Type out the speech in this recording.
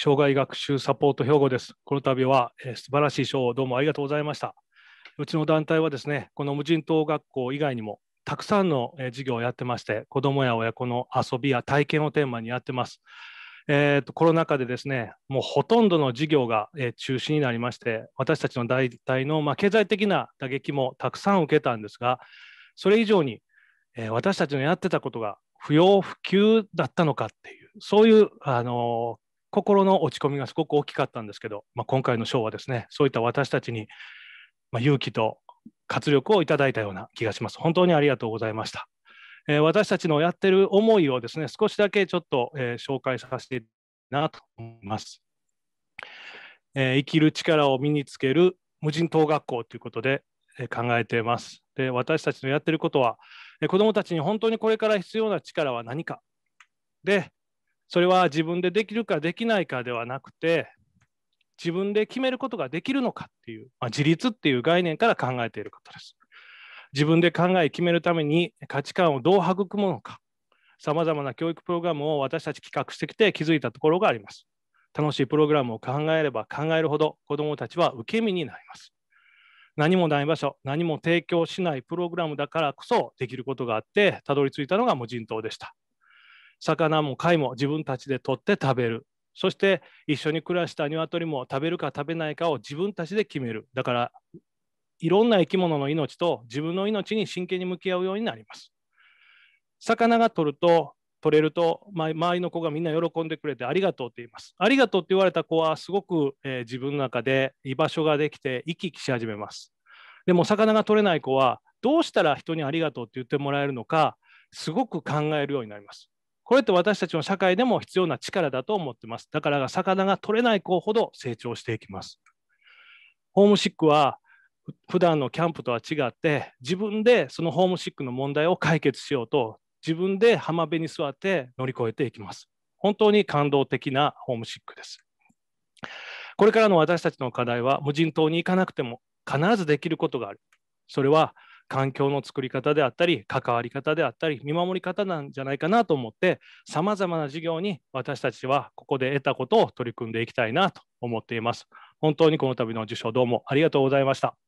障害学習サポート兵庫です。この度は、えー、素晴らしい賞をどうもありがとうございました。うちの団体はですね、この無人島学校以外にもたくさんの、えー、授業をやってまして、子どもや親子の遊びや体験をテーマにやってます。えーと、コロナ禍でですね、もうほとんどの事業が、えー、中止になりまして、私たちの団体の、まあ、経済的な打撃もたくさん受けたんですが、それ以上に、えー、私たちのやってたことが不要不急だったのかっていう、そういうあの心の落ち込みがすごく大きかったんですけど、まあ、今回の賞はですねそういった私たちに、ま勇気と活力をいただいたような気がします本当にありがとうございました、えー、私たちのやってる思いをですね少しだけちょっと、えー、紹介させてなと思います、えー、生きる力を身につける無人島学校ということで、え考えていますで私たちのやってることは、え子どもたちに本当にこれから必要な力は何かでそれは自分でできるかできないかではなくて自分で決めることができるのかっていう、まあ、自立っていう概念から考えていることです。自分で考え決めるために価値観をどう育むのかさまざまな教育プログラムを私たち企画してきて気づいたところがあります。楽しいプログラムを考えれば考えるほど子どもたちは受け身になります。何もない場所、何も提供しないプログラムだからこそできることがあって、たどり着いたのが無人島でした。魚も貝も自分たちで取って食べるそして一緒に暮らした鶏も食べるか食べないかを自分たちで決めるだからいろんな生き物の命と自分の命に真剣に向き合うようになります魚が取ると取れると、周りの子がみんな喜んでくれてありがとうって言います。ありがとうって言われた子はすごく、えー、自分の中で居場所ができて生き生きし始めます。でも魚が取れない子はどうしたら人にありがとうって言ってもらえるのかすごく考えるようになります。これって私たちの社会でも必要な力だと思ってます。だから魚が取れない子ほど成長していきます。ホームシックは普段のキャンプとは違って自分でそのホームシックの問題を解決しようと自分で浜辺に座って乗り越えていきます。本当に感動的なホームシックです。これからの私たちの課題は無人島に行かなくても必ずできることがある。それは環境の作り方であったり関わり方であったり見守り方なんじゃないかなと思ってさまざまな事業に私たちはここで得たことを取り組んでいきたいなと思っています。本当にこの度の受賞どうもありがとうございました。